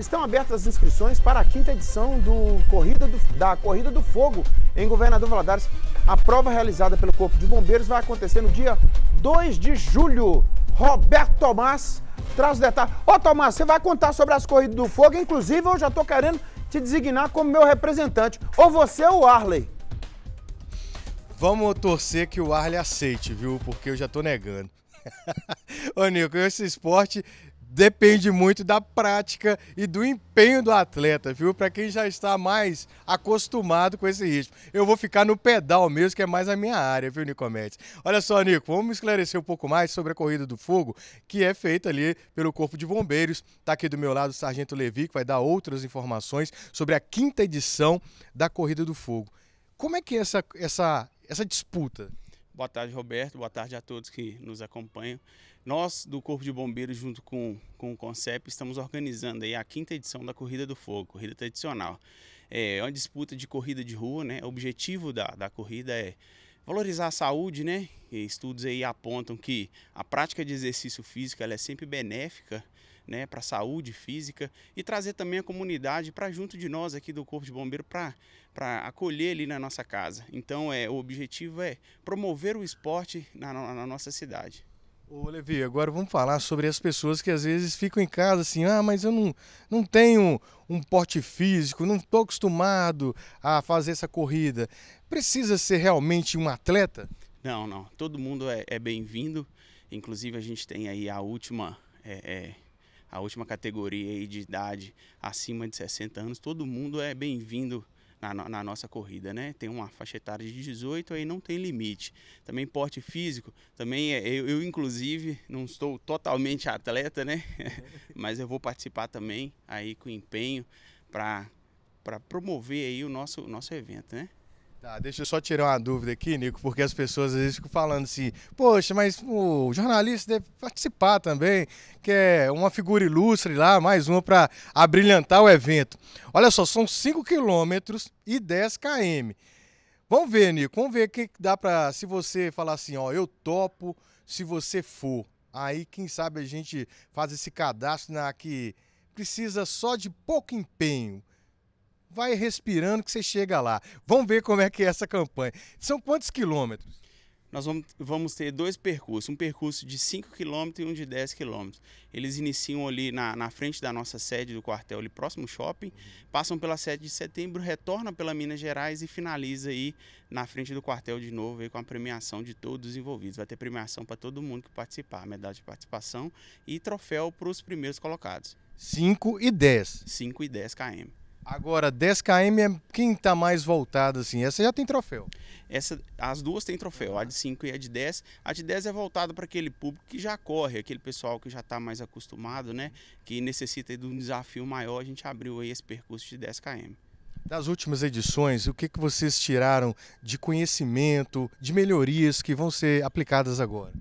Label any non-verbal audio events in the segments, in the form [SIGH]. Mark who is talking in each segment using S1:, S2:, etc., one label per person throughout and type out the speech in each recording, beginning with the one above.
S1: estão abertas as inscrições para a quinta edição do Corrida do, da Corrida do Fogo em Governador Valadares. A prova realizada pelo Corpo de Bombeiros vai acontecer no dia 2 de julho. Roberto Tomás traz o detalhe. Ô oh, Tomás, você vai contar sobre as Corridas do Fogo, inclusive eu já estou querendo te designar como meu representante. Ou você ou Arley.
S2: Vamos torcer que o Arley aceite, viu? Porque eu já estou negando. [LAUGHS] Ô, Nico, esse esporte depende muito da prática e do empenho do atleta, viu? Para quem já está mais acostumado com esse ritmo. Eu vou ficar no pedal mesmo, que é mais a minha área, viu, Nicomedes? Olha só, Nico, vamos esclarecer um pouco mais sobre a corrida do fogo, que é feita ali pelo Corpo de Bombeiros. Está aqui do meu lado o Sargento Levi, que vai dar outras informações sobre a quinta edição da Corrida do Fogo. Como é que é essa, essa, essa disputa?
S3: Boa tarde, Roberto. Boa tarde a todos que nos acompanham. Nós, do Corpo de Bombeiros, junto com, com o Concep, estamos organizando aí a quinta edição da Corrida do Fogo, corrida tradicional. É, é uma disputa de corrida de rua, né? O objetivo da, da corrida é Valorizar a saúde, né? Estudos aí apontam que a prática de exercício físico ela é sempre benéfica né, para a saúde física e trazer também a comunidade para junto de nós aqui do Corpo de Bombeiro para acolher ali na nossa casa. Então, é, o objetivo é promover o esporte na, na nossa cidade. Ô,
S2: Levi, agora vamos falar sobre as pessoas que às vezes ficam em casa assim, ah, mas eu não, não tenho um porte físico, não estou acostumado a fazer essa corrida. Precisa ser realmente um atleta?
S3: Não, não. Todo mundo é, é bem-vindo. Inclusive a gente tem aí a última, é, é, a última categoria de idade acima de 60 anos. Todo mundo é bem-vindo na, na, nossa corrida, né? Tem uma faixa etária de 18, aí não tem limite. Também porte físico, também é, eu, eu inclusive não estou totalmente atleta, né? [LAUGHS] Mas eu vou participar também aí com empenho para para promover aí o nosso nosso evento, né?
S2: Tá, deixa eu só tirar uma dúvida aqui, Nico, porque as pessoas às vezes ficam falando assim, poxa, mas o jornalista deve participar também, que é uma figura ilustre lá, mais uma para abrilhantar o evento. Olha só, são 5 quilômetros e 10 km. Vamos ver, Nico, vamos ver o que dá para, se você falar assim, ó, eu topo se você for. Aí, quem sabe a gente faz esse cadastro na que precisa só de pouco empenho. Vai respirando que você chega lá. Vamos ver como é
S3: que é essa campanha. São quantos quilômetros? Nós vamos, vamos ter dois percursos, um percurso de 5 km e um de 10 km. Eles iniciam ali na, na frente da nossa sede do quartel, ali próximo shopping, passam pela sede de setembro, retornam pela Minas Gerais e finaliza aí na frente do quartel de novo aí com a premiação de todos os envolvidos. Vai ter premiação para todo mundo que participar, medalha de participação e troféu para os primeiros colocados.
S2: 5 e 10.
S3: 5 e 10 km. Agora,
S2: 10 km é quinta tá mais voltada, assim. Essa já
S3: tem troféu. Essa, as duas têm troféu, a de 5 e a de 10. A de 10 é voltada para aquele público que já corre, aquele pessoal que já está mais acostumado, né? Que necessita de um desafio maior. A gente abriu aí esse percurso de 10 km.
S2: Das últimas edições, o que, que vocês tiraram de conhecimento, de melhorias que vão ser aplicadas agora?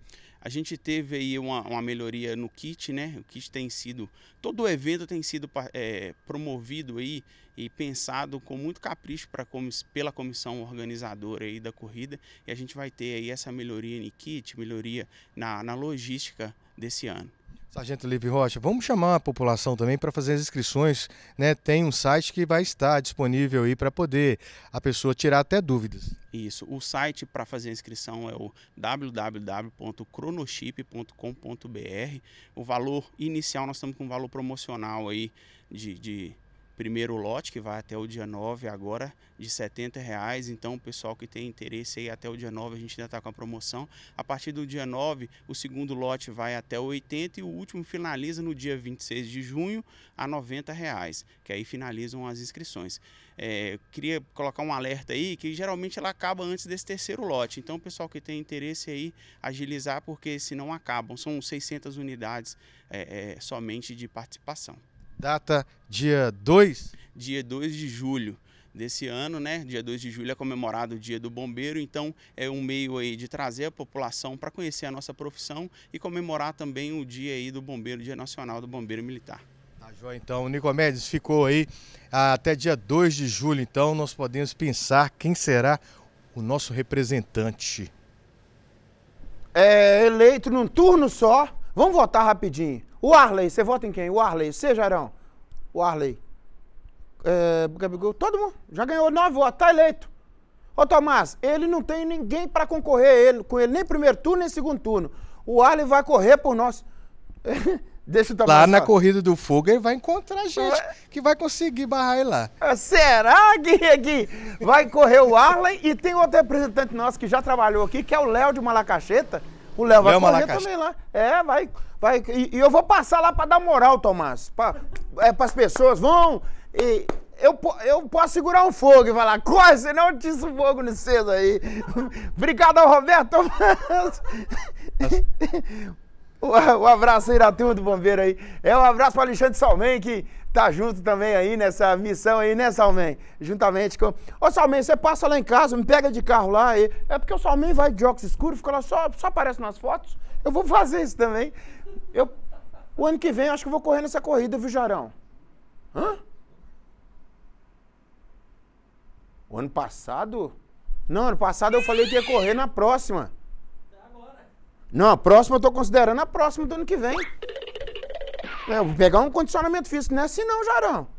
S3: A gente teve aí uma, uma, melhoria no kit, né? O kit tem sido. Todo o evento tem sido é, promovido aí e pensado com muito capricho pra, pela comissão organizadora aí da corrida. E a gente vai ter aí essa melhoria no kit, melhoria na, na logística desse ano.
S2: Sargento Livre Rocha, vamos chamar a população também para fazer as inscrições, né? Tem um site que vai estar disponível aí para poder a pessoa tirar até dúvidas.
S3: Isso, o site para fazer a inscrição é o www.cronochip.com.br. O valor inicial nós estamos com um valor promocional aí de, de primeiro lote, que vai até o dia 9 agora, de 70 reais. Então, o pessoal que tem interesse aí até o dia 9, a gente ainda está com a promoção. A partir do dia 9, o segundo lote vai até 80 e o último finaliza no dia 26 de junho a 90 reais, que aí finalizam as inscrições. É, queria colocar um alerta aí que geralmente ela acaba antes desse terceiro lote. Então, o pessoal que tem interesse aí, agilizar, porque senão acabam. São 600 unidades é, é, somente de participação.
S2: Data dia 2?
S3: Dia 2 de julho desse ano, né? Dia 2 de julho é comemorado o Dia do Bombeiro, então é um meio aí de trazer a população para conhecer a nossa profissão e comemorar também o dia aí do Bombeiro, Dia Nacional do Bombeiro Militar. Tá joia,
S2: então, Nicomedes ficou aí ah, até dia 2 de julho, então nós podemos pensar quem será o nosso representante.
S1: É eleito num turno só. Vamos votar rapidinho. O Arley, você vota em quem? O Arley. Você, Jairão? O Arley. É, Gabigol, todo mundo. Já ganhou nove votos, tá eleito. Ô, Tomás, ele não tem ninguém para concorrer ele, com ele, nem primeiro turno, nem segundo turno. O Arley vai correr por nós. [LAUGHS] Deixa o Tomás Lá na corrida
S2: do fogo ele vai
S1: encontrar gente é. que vai conseguir barrar ele lá. É, será, Gui, [LAUGHS] Gui? Vai correr o Arley e tem outro representante nosso que já trabalhou aqui, que é o Léo de Malacacheta. O Léo vai correr Malacaxi. também lá. É, vai. vai. E, e eu vou passar lá para dar moral, Tomás. para é, para as pessoas. Vão. E, eu, eu posso segurar um fogo e falar, corre, senão eu tiro fogo no aí. [LAUGHS] Obrigado ao Roberto Tomás. [LAUGHS] um abraço aí na turma do bombeiro aí. É um abraço para Alexandre Salmen, que tá junto também aí nessa missão aí, né, Salmen? Juntamente com. Ô, Salmen, você passa lá em casa, me pega de carro lá. E... É porque o Salmen vai de óculos escuros, fica lá, só, só aparece nas fotos. Eu vou fazer isso também. Eu... O ano que vem, acho que eu vou correr nessa corrida, viu, Jarão? Hã? O ano passado? Não, ano passado eu falei que ia correr na próxima. Não, a próxima eu tô considerando a próxima do ano que vem. É, eu vou pegar um condicionamento físico, não é assim não, Jarão.